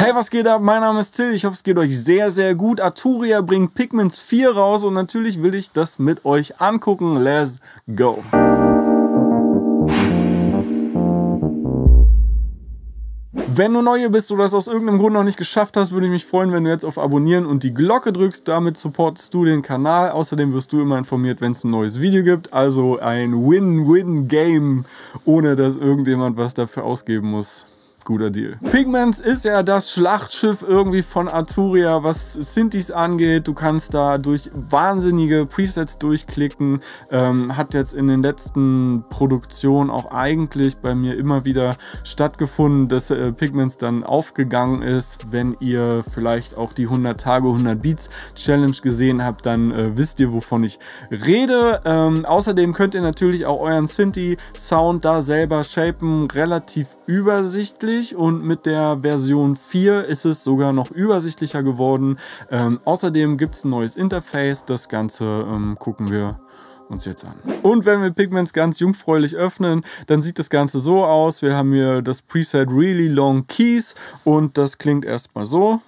Hey, was geht ab? Mein Name ist Till. Ich hoffe, es geht euch sehr, sehr gut. Arturia bringt Pigments 4 raus und natürlich will ich das mit euch angucken. Let's go! Wenn du neu hier bist oder es aus irgendeinem Grund noch nicht geschafft hast, würde ich mich freuen, wenn du jetzt auf Abonnieren und die Glocke drückst. Damit supportest du den Kanal. Außerdem wirst du immer informiert, wenn es ein neues Video gibt. Also ein Win-Win-Game, ohne dass irgendjemand was dafür ausgeben muss guter Deal. Pigments ist ja das Schlachtschiff irgendwie von Arturia, was Sintis angeht. Du kannst da durch wahnsinnige Presets durchklicken. Ähm, hat jetzt in den letzten Produktionen auch eigentlich bei mir immer wieder stattgefunden, dass äh, Pigments dann aufgegangen ist. Wenn ihr vielleicht auch die 100 Tage 100 Beats Challenge gesehen habt, dann äh, wisst ihr, wovon ich rede. Ähm, außerdem könnt ihr natürlich auch euren Sinti Sound da selber shapen, relativ übersichtlich übersichtlich und mit der Version 4 ist es sogar noch übersichtlicher geworden. Ähm, außerdem gibt es ein neues Interface. Das Ganze ähm, gucken wir uns jetzt an. Und wenn wir Pigments ganz jungfräulich öffnen, dann sieht das Ganze so aus. Wir haben hier das Preset Really Long Keys und das klingt erstmal so.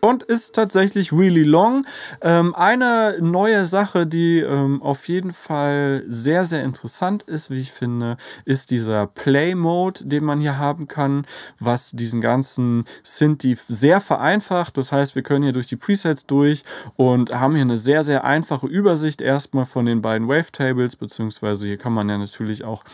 und ist tatsächlich really long. Ähm, eine neue Sache, die ähm, auf jeden Fall sehr, sehr interessant ist, wie ich finde, ist dieser Play Mode, den man hier haben kann, was diesen ganzen Synthi sehr vereinfacht. Das heißt, wir können hier durch die Presets durch und haben hier eine sehr, sehr einfache Übersicht erstmal von den beiden Wavetables, beziehungsweise hier kann man ja natürlich auch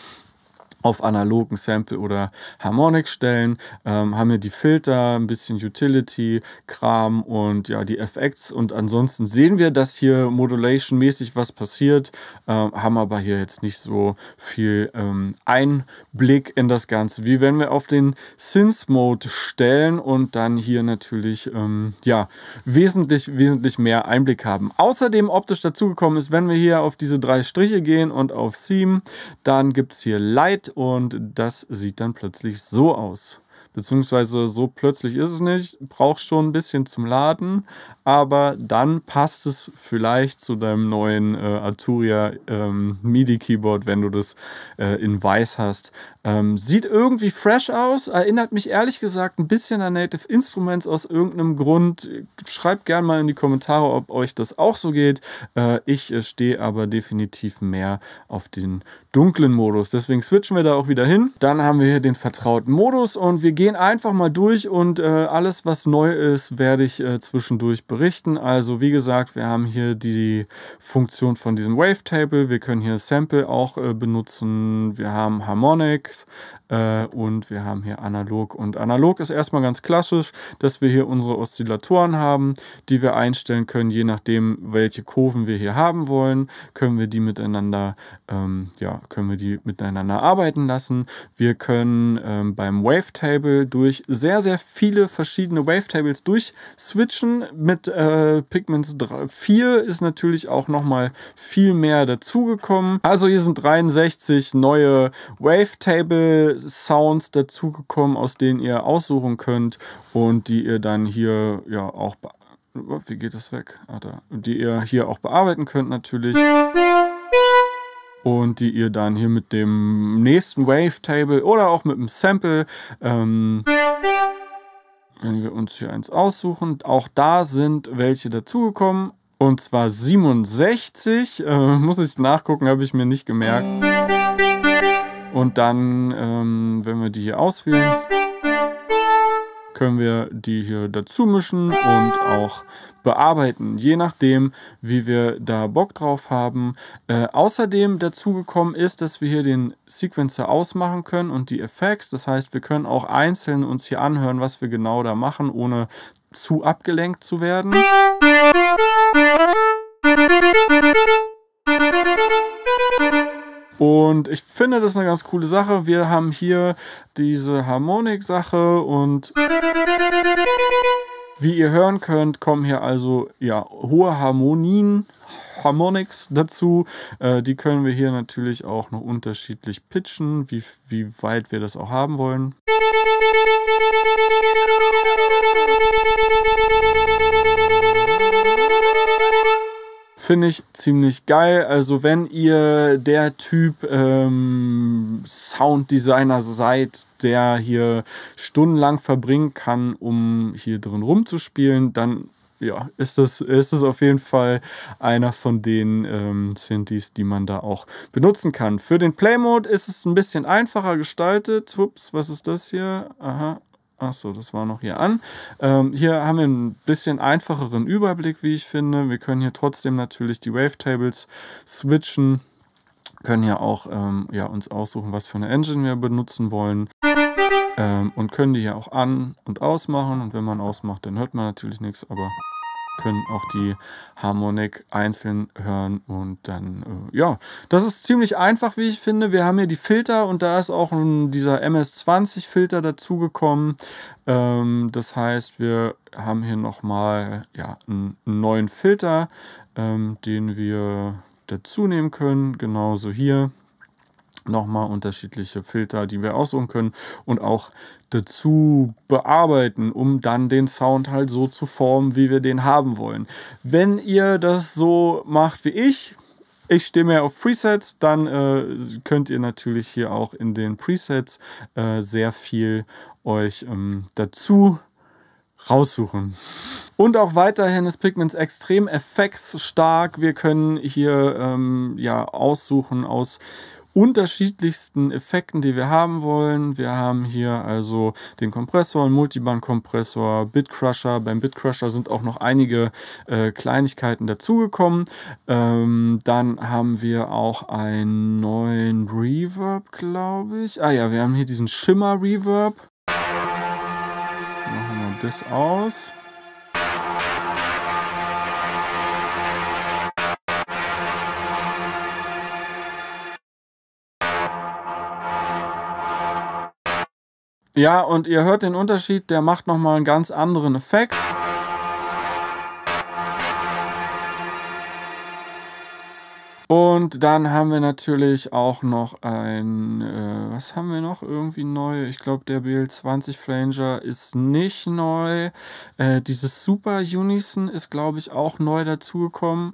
auf analogen Sample oder Harmonic stellen, ähm, haben wir die Filter, ein bisschen Utility, Kram und ja die Effects und ansonsten sehen wir, dass hier Modulation mäßig was passiert, ähm, haben aber hier jetzt nicht so viel ähm, Einblick in das Ganze, wie wenn wir auf den Synth Mode stellen und dann hier natürlich ähm, ja wesentlich wesentlich mehr Einblick haben. Außerdem optisch dazugekommen ist, wenn wir hier auf diese drei Striche gehen und auf Theme, dann gibt es hier Light und das sieht dann plötzlich so aus. Beziehungsweise so plötzlich ist es nicht, braucht schon ein bisschen zum Laden, aber dann passt es vielleicht zu deinem neuen äh, Arturia ähm, MIDI-Keyboard, wenn du das äh, in weiß hast. Ähm, sieht irgendwie fresh aus, erinnert mich ehrlich gesagt ein bisschen an Native Instruments aus irgendeinem Grund. Schreibt gerne mal in die Kommentare, ob euch das auch so geht. Äh, ich äh, stehe aber definitiv mehr auf den dunklen Modus. Deswegen switchen wir da auch wieder hin. Dann haben wir hier den vertrauten Modus und wir gehen gehen einfach mal durch und äh, alles, was neu ist, werde ich äh, zwischendurch berichten. Also wie gesagt, wir haben hier die Funktion von diesem Wavetable. Wir können hier Sample auch äh, benutzen. Wir haben Harmonics äh, und wir haben hier Analog. Und Analog ist erstmal ganz klassisch, dass wir hier unsere Oszillatoren haben, die wir einstellen können, je nachdem, welche Kurven wir hier haben wollen, können wir die miteinander, ähm, ja, können wir die miteinander arbeiten lassen. Wir können ähm, beim Wavetable Wavetable durch sehr, sehr viele verschiedene Wavetables durchswitchen. Mit äh, Pigments 4 ist natürlich auch nochmal viel mehr dazugekommen. Also hier sind 63 neue Wavetable-Sounds dazugekommen, aus denen ihr aussuchen könnt und die ihr dann hier ja auch... Wie geht das weg? Ah, da. Die ihr hier auch bearbeiten könnt natürlich und die ihr dann hier mit dem nächsten Wavetable oder auch mit dem Sample ähm, wenn wir uns hier eins aussuchen, auch da sind welche dazugekommen und zwar 67, äh, muss ich nachgucken, habe ich mir nicht gemerkt. Und dann, ähm, wenn wir die hier auswählen, können wir die hier dazu mischen und auch bearbeiten, je nachdem, wie wir da Bock drauf haben. Äh, außerdem dazugekommen ist, dass wir hier den Sequencer ausmachen können und die Effects. Das heißt, wir können auch einzeln uns hier anhören, was wir genau da machen, ohne zu abgelenkt zu werden. Und ich finde das eine ganz coole Sache. Wir haben hier diese Harmonik-Sache und wie ihr hören könnt, kommen hier also ja, hohe Harmonien, Harmonics dazu. Äh, die können wir hier natürlich auch noch unterschiedlich pitchen, wie, wie weit wir das auch haben wollen. Finde ich ziemlich geil. Also wenn ihr der Typ ähm, Sounddesigner seid, der hier stundenlang verbringen kann, um hier drin rumzuspielen, dann ja, ist das, ist auf jeden Fall einer von den ähm, Synthes, die man da auch benutzen kann. Für den Play Mode ist es ein bisschen einfacher gestaltet. Ups, was ist das hier? Aha, Achso, das war noch hier an. Ähm, hier haben wir ein bisschen einfacheren Überblick, wie ich finde. Wir können hier trotzdem natürlich die Wavetables switchen, können hier auch ähm, ja, uns aussuchen, was für eine Engine wir benutzen wollen ähm, und können die ja auch an- und ausmachen. Und wenn man ausmacht, dann hört man natürlich nichts, aber können auch die Harmonik einzeln hören und dann, äh, ja, das ist ziemlich einfach, wie ich finde. Wir haben hier die Filter und da ist auch dieser MS-20-Filter dazugekommen. Ähm, das heißt, wir haben hier nochmal ja, einen neuen Filter, ähm, den wir dazu nehmen können, genauso hier nochmal unterschiedliche Filter, die wir aussuchen können und auch dazu bearbeiten, um dann den Sound halt so zu formen, wie wir den haben wollen. Wenn ihr das so macht wie ich, ich stehe mehr auf Presets, dann äh, könnt ihr natürlich hier auch in den Presets äh, sehr viel euch ähm, dazu raussuchen. Und auch weiterhin ist Pigments extrem effektsstark. Wir können hier ähm, ja aussuchen aus unterschiedlichsten Effekten, die wir haben wollen. Wir haben hier also den Kompressor, einen Multiband-Kompressor, Bitcrusher. Beim Bitcrusher sind auch noch einige äh, Kleinigkeiten dazugekommen. Ähm, dann haben wir auch einen neuen Reverb, glaube ich. Ah ja, wir haben hier diesen Schimmer-Reverb. Machen wir das aus. Ja, und ihr hört den Unterschied, der macht nochmal einen ganz anderen Effekt. Und dann haben wir natürlich auch noch ein, äh, was haben wir noch irgendwie neu? Ich glaube, der BL20 Flanger ist nicht neu. Äh, dieses Super Unison ist, glaube ich, auch neu dazugekommen.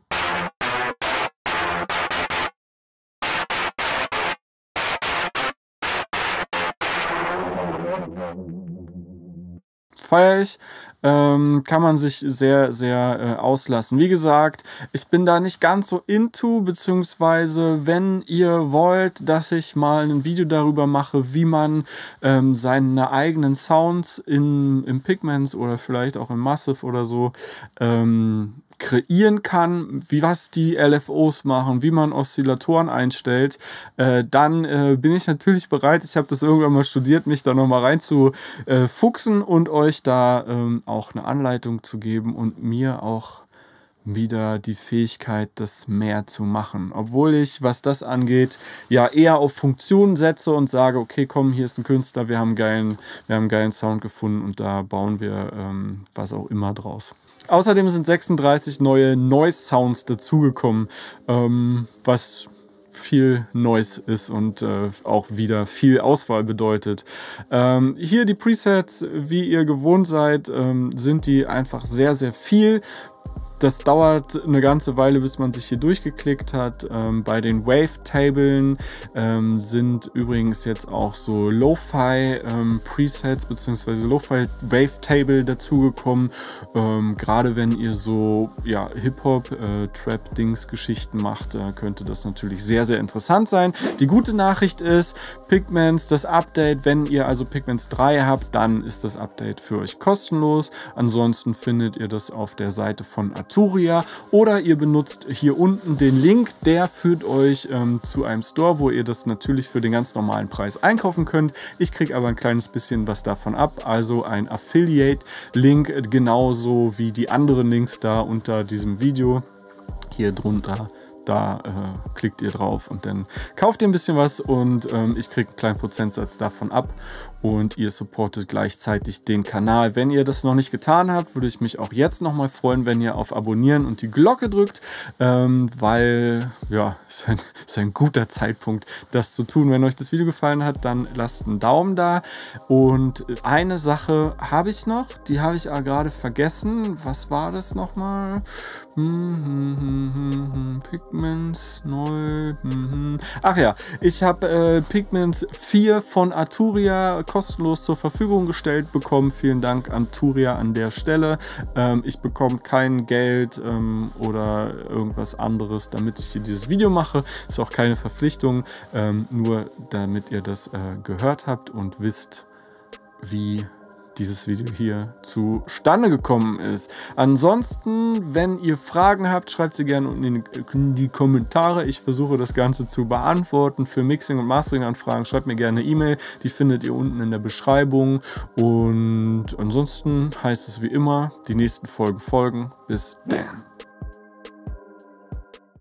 feiere ich. Ähm, kann man sich sehr, sehr äh, auslassen. Wie gesagt, ich bin da nicht ganz so into, beziehungsweise wenn ihr wollt, dass ich mal ein Video darüber mache, wie man ähm, seine eigenen Sounds in, in Pigments oder vielleicht auch in Massive oder so ähm, kreieren kann, wie was die LFOs machen, wie man Oszillatoren einstellt, äh, dann äh, bin ich natürlich bereit, ich habe das irgendwann mal studiert, mich da nochmal rein zu äh, fuchsen und euch da ähm, auch eine Anleitung zu geben und mir auch wieder die Fähigkeit, das mehr zu machen. Obwohl ich, was das angeht, ja eher auf Funktionen setze und sage, okay, komm, hier ist ein Künstler, wir haben geilen, wir haben geilen Sound gefunden und da bauen wir ähm, was auch immer draus. Außerdem sind 36 neue Noise Sounds dazugekommen, ähm, was viel Noise ist und äh, auch wieder viel Auswahl bedeutet. Ähm, hier die Presets, wie ihr gewohnt seid, ähm, sind die einfach sehr, sehr viel. Das dauert eine ganze Weile, bis man sich hier durchgeklickt hat. Ähm, bei den Wavetablen ähm, sind übrigens jetzt auch so Lo-Fi ähm, Presets bzw. Lo-Fi Wavetable dazugekommen. Ähm, gerade wenn ihr so ja, Hip-Hop, äh, Trap-Dings Geschichten macht, äh, könnte das natürlich sehr, sehr interessant sein. Die gute Nachricht ist, Pigments, das Update, wenn ihr also Pigments 3 habt, dann ist das Update für euch kostenlos. Ansonsten findet ihr das auf der Seite von Adobe Facturia oder ihr benutzt hier unten den Link, der führt euch ähm, zu einem Store, wo ihr das natürlich für den ganz normalen Preis einkaufen könnt. Ich kriege aber ein kleines bisschen was davon ab, also ein Affiliate-Link äh, genauso wie die anderen Links da unter diesem Video hier drunter da äh, klickt ihr drauf und dann kauft ihr ein bisschen was und ähm, ich kriege einen kleinen Prozentsatz davon ab und ihr supportet gleichzeitig den Kanal. Wenn ihr das noch nicht getan habt, würde ich mich auch jetzt nochmal freuen, wenn ihr auf Abonnieren und die Glocke drückt, ähm, weil ja, ist ein, ist ein guter Zeitpunkt, das zu tun. Wenn euch das Video gefallen hat, dann lasst einen Daumen da und eine Sache habe ich noch, die habe ich gerade vergessen. Was war das nochmal? Hm, hm, hm, hm, hm, pick Pigments neu. Mhm. Ach ja, ich habe äh, Pigments 4 von Arturia kostenlos zur Verfügung gestellt bekommen. Vielen Dank an Arturia an der Stelle. Ähm, ich bekomme kein Geld ähm, oder irgendwas anderes, damit ich hier dieses Video mache. Ist auch keine Verpflichtung, ähm, nur damit ihr das äh, gehört habt und wisst, wie dieses Video hier zustande gekommen ist. Ansonsten, wenn ihr Fragen habt, schreibt sie gerne unten in die Kommentare. Ich versuche das Ganze zu beantworten. Für Mixing und Mastering-Anfragen schreibt mir gerne eine E-Mail. Die findet ihr unten in der Beschreibung. Und ansonsten heißt es wie immer, die nächsten Folgen folgen. Bis dann.